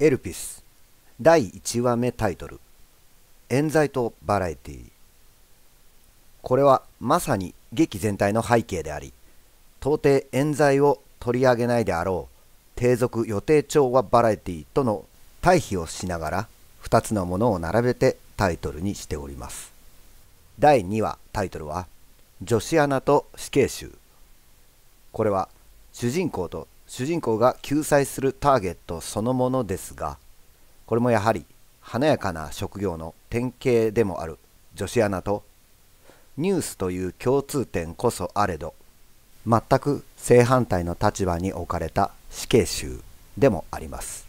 エルピス第1話目タイトル冤罪とバラエティこれはまさに劇全体の背景であり到底冤罪を取り上げないであろう低俗予定調和バラエティとの対比をしながら2つのものを並べてタイトルにしております第2話タイトルは「女子アナと死刑囚」これは主人公と主人公が救済するターゲットそのものですがこれもやはり華やかな職業の典型でもある女子アナとニュースという共通点こそあれど全く正反対の立場に置かれた死刑囚でもあります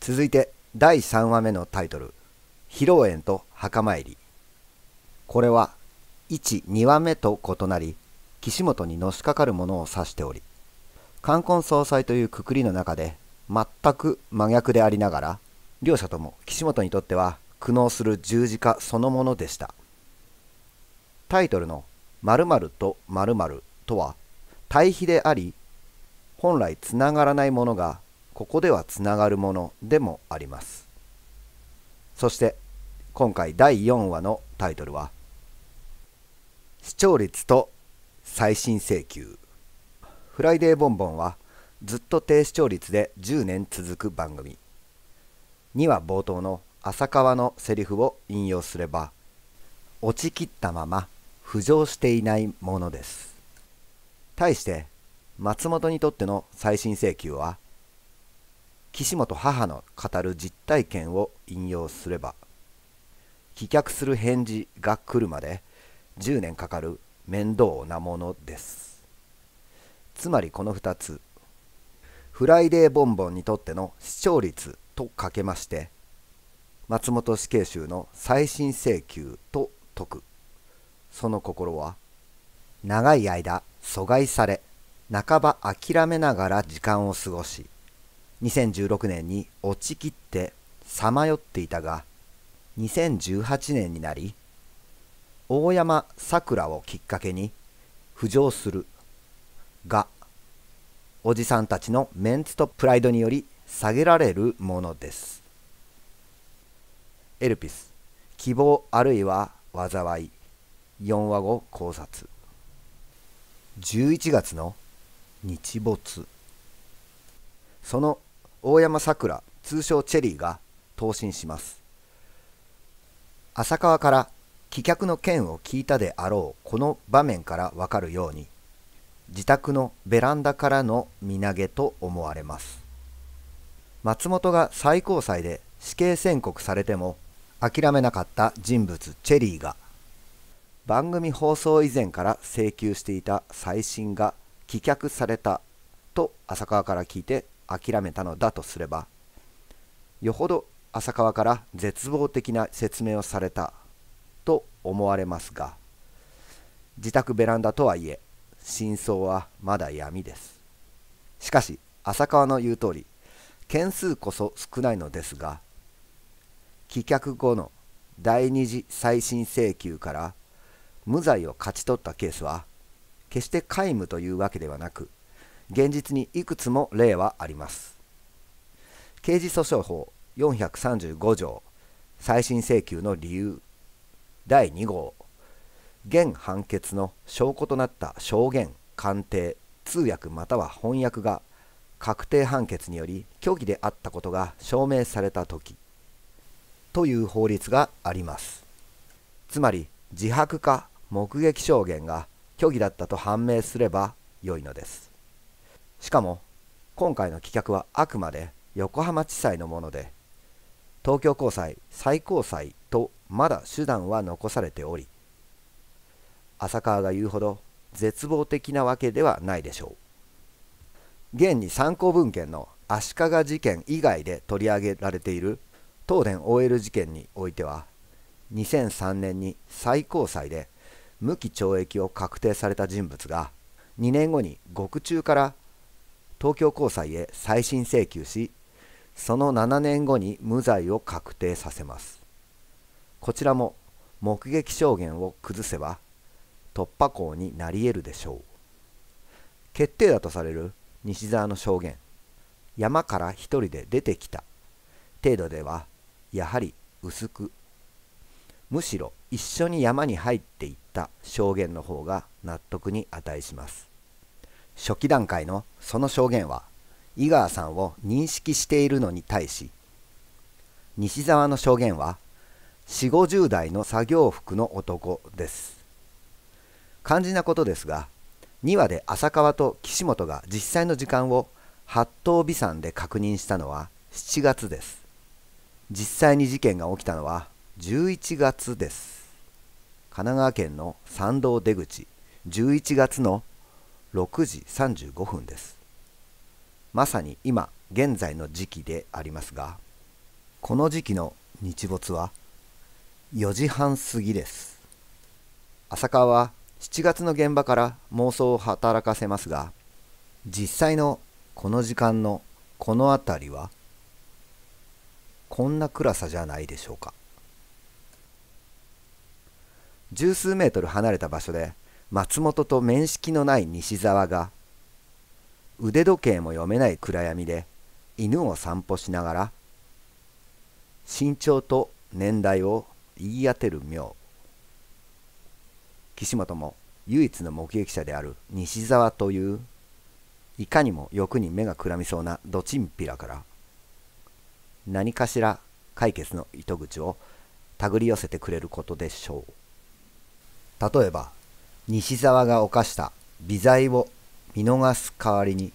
続いて第3話目のタイトル「披露宴と墓参り」これは12話目と異なり岸本にのしかかるものを指しており冠婚葬祭というくくりの中で全く真逆でありながら両者とも岸本にとっては苦悩する十字架そのものでしたタイトルの「〇〇と〇〇とは対比であり本来つながらないものがここではつながるものでもありますそして今回第4話のタイトルは「視聴率と再審請求」フライデーボンボンはずっと低視聴率で10年続く番組。2は冒頭の浅川のセリフを引用すれば、落ちきったまま浮上していないものです。対して、松本にとっての再審請求は、岸本母の語る実体験を引用すれば、棄却する返事が来るまで10年かかる面倒なものです。つまりこの2つフライデーボンボンにとっての視聴率とかけまして松本死刑囚の再審請求と解くその心は長い間阻害され半ば諦めながら時間を過ごし2016年に落ちきってさまよっていたが2018年になり大山さくらをきっかけに浮上するがおじさんたちのメンツとプライドにより下げられるものですエルピス希望あるいは災い4話後考察11月の日没その大山さくら通称チェリーが投身します浅川から棄却の件を聞いたであろうこの場面からわかるように自宅のベランダからの身投げと思われます松本が最高裁で死刑宣告されても諦めなかった人物チェリーが番組放送以前から請求していた再審が棄却されたと浅川から聞いて諦めたのだとすればよほど浅川から絶望的な説明をされたと思われますが自宅ベランダとはいえ真相はまだ闇です。しかし、浅川の言う通り、件数こそ少ないのですが、棄却後の第二次再審請求から無罪を勝ち取ったケースは、決して皆無というわけではなく、現実にいくつも例はあります。刑事訴訟法435条、再審請求の理由、第2号。現判決の証拠となった証言鑑定通訳または翻訳が確定判決により虚偽であったことが証明された時という法律がありますつまり自白か目撃証言が虚偽だったと判明すればよいのですしかも今回の棄却はあくまで横浜地裁のもので東京高裁最高裁とまだ手段は残されており浅川が言うほど絶望的なわけではないでしょう現に参考文献の足利事件以外で取り上げられている東電 OL 事件においては2003年に最高裁で無期懲役を確定された人物が2年後に獄中から東京高裁へ再審請求しその7年後に無罪を確定させますこちらも目撃証言を崩せば突破口になり得るでしょう決定だとされる西沢の証言山から一人で出てきた程度ではやはり薄くむしろ一緒に山に入っていった証言の方が納得に値します初期段階のその証言は井川さんを認識しているのに対し西沢の証言は4 5 0代の作業服の男です肝心なことですが2話で浅川と岸本が実際の時間を八頭尾山で確認したのは7月です実際に事件が起きたのは11月です神奈川県の参道出口11月の6時35分ですまさに今現在の時期でありますがこの時期の日没は4時半過ぎです浅川は7月の現場から妄想を働かせますが実際のこの時間のこの辺りはこんな暗さじゃないでしょうか十数メートル離れた場所で松本と面識のない西沢が腕時計も読めない暗闇で犬を散歩しながら身長と年代を言い当てる妙岸本も唯一の目撃者である西沢といういかにも欲に目がくらみそうなドチンピラから何かしら解決の糸口を手繰り寄せてくれることでしょう例えば西沢が犯した微罪を見逃す代わりに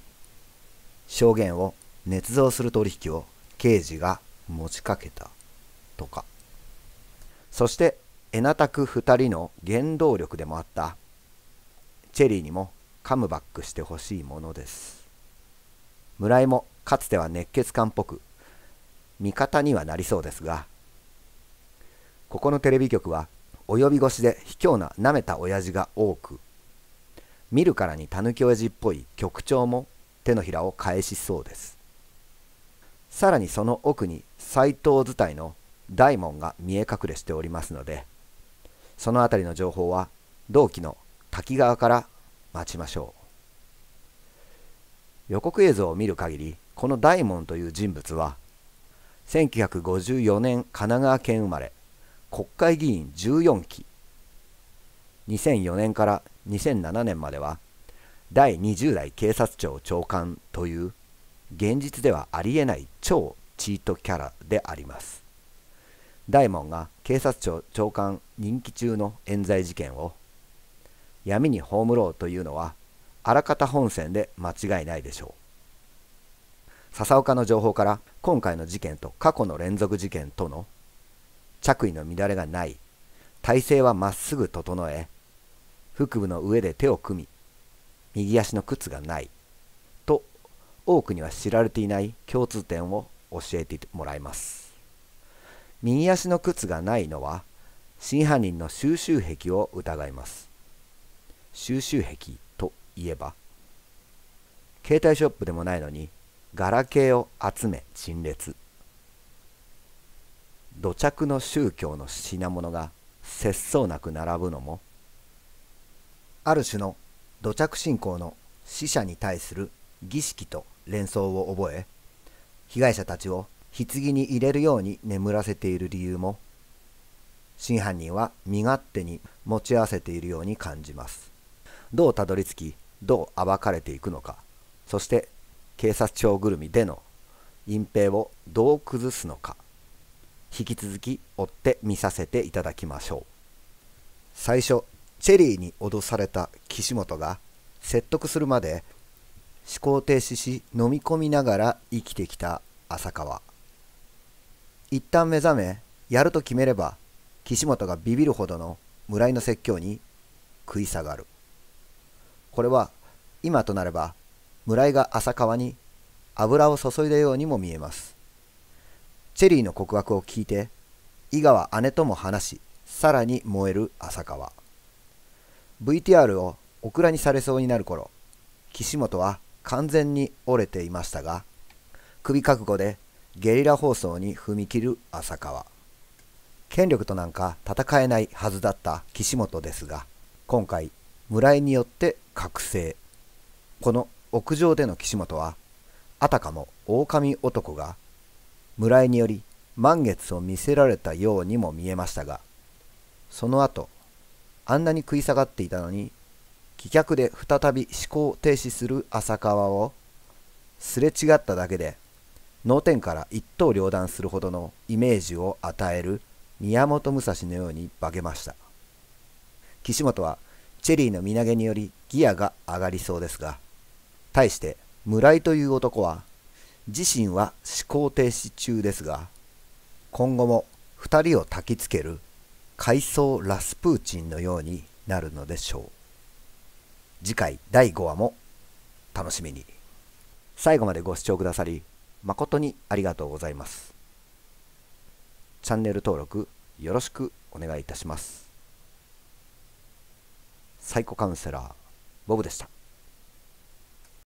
証言を捏造する取引を刑事が持ちかけたとかそしてエナタク2人の原動力でもあったチェリーにもカムバックしてほしいものです村井もかつては熱血漢っぽく味方にはなりそうですがここのテレビ局は及び腰で卑怯な舐めた親父が多く見るからにたぬき親父っぽい局長も手のひらを返しそうですさらにその奥に斎藤図体の大門が見え隠れしておりますのでそのあたりの情報は同期の滝川から待ちましょう。予告映像を見る限り、この大門という人物は、1954年神奈川県生まれ、国会議員14期、2004年から2007年までは、第20代警察庁長官という、現実ではありえない超チートキャラであります。大門が警察庁長官任期中の冤罪事件を闇に葬ろうというのはあらかた本線で間違いないでしょう笹岡の情報から今回の事件と過去の連続事件との着衣の乱れがない体勢はまっすぐ整え腹部の上で手を組み右足の靴がないと多くには知られていない共通点を教えてもらいます右足の靴がないのは真犯人の収集癖を疑います収集癖といえば携帯ショップでもないのにガラケーを集め陳列土着の宗教の品物が節操なく並ぶのもある種の土着信仰の死者に対する儀式と連想を覚え被害者たちを棺に入れるように眠らせている理由も真犯人は身勝手に持ち合わせているように感じますどうたどり着きどう暴かれていくのかそして警察庁ぐるみでの隠蔽をどう崩すのか引き続き追って見させていただきましょう最初チェリーに脅された岸本が説得するまで思考停止し飲み込みながら生きてきた浅川一旦目覚め、やると決めれば、岸本がビビるほどの村井の説教に食い下がる。これは、今となれば、村井が浅川に油を注いだようにも見えます。チェリーの告白を聞いて、伊賀は姉とも話し、さらに燃える浅川。VTR をオクラにされそうになる頃、岸本は完全に折れていましたが、首覚悟でゲリラ放送に踏み切る浅川権力となんか戦えないはずだった岸本ですが今回村井によって覚醒この屋上での岸本はあたかも狼男が村井により満月を見せられたようにも見えましたがその後あんなに食い下がっていたのに棄却で再び思考停止する浅川をすれ違っただけで脳天から一刀両断するほどのイメージを与える宮本武蔵のように化けました岸本はチェリーの身投げによりギアが上がりそうですが対して村井という男は自身は思考停止中ですが今後も二人を焚きつける回想ラスプーチンのようになるのでしょう次回第5話も楽しみに最後までご視聴くださり誠にありがとうございます。チャンネル登録よろしくお願いいたします。サイコカウンセラー、ボブでした。